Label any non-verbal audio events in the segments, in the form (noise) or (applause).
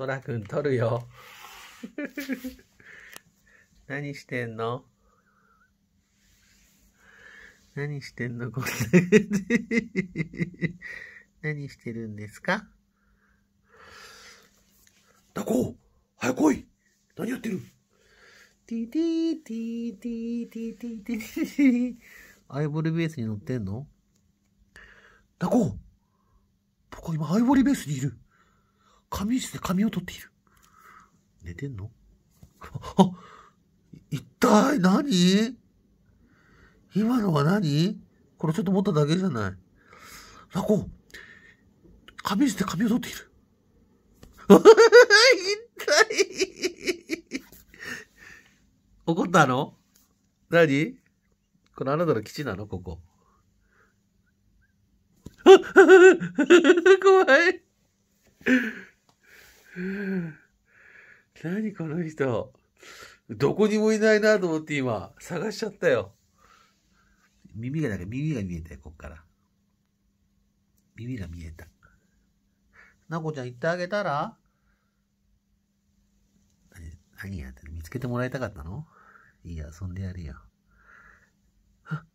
トラ君撮るよ。(laughs) 何してんの何してんのこん (laughs) 何してるんですかタコ早来い何やってるティティティティティティティアイボリベースに乗ってんのタコ僕今アイボリベースにいる仮眠室で仮眠を取っている。寝てんのあ、一体何今のは何これちょっと持っただけじゃない。ラコン、仮眠室で髪を取っている。(laughs) 一体怒ったの何これあなたの基地なのここ。(laughs) 怖い。(laughs) 何この人。どこにもいないなと思って今、探しちゃったよ。耳が、なんか耳が見えたよ、こっから。耳が見えた。なこちゃん行ってあげたら何やってる見つけてもらいたかったのいいや、遊んでやるよ。は (laughs)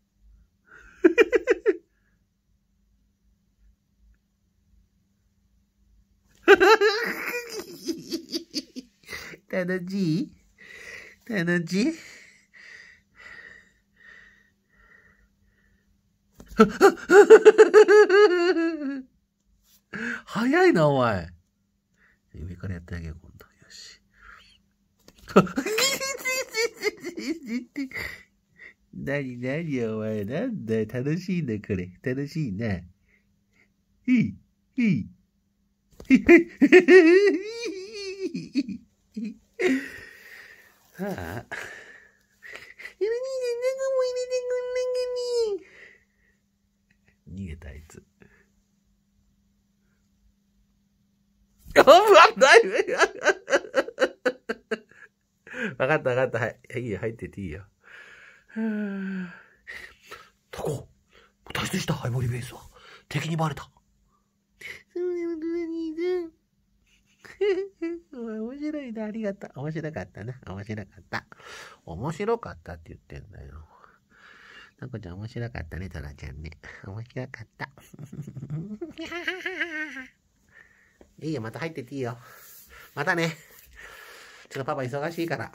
a 楽しい楽しい早いな、お前。上からやってあげよう、今度。よし。なになにお前、なんだ楽しいな、これ。楽しいな。ひい、ひい。(laughs) ああ。指に全然も入れてくんねんげに。逃げたあいつ。危ないわかったわかった。はい。いいよ、入ってていいよ。タコ、脱出したハイボリベースは敵にバレた。それは、に、ずん。白いのありがとう。面白かったな。面白かった。面白かったって言ってんだよ。なこちゃん面白かったね、トラちゃんね。面白かった。いいよ、また入ってていいよ。またね。ちょっとパパ忙しいから。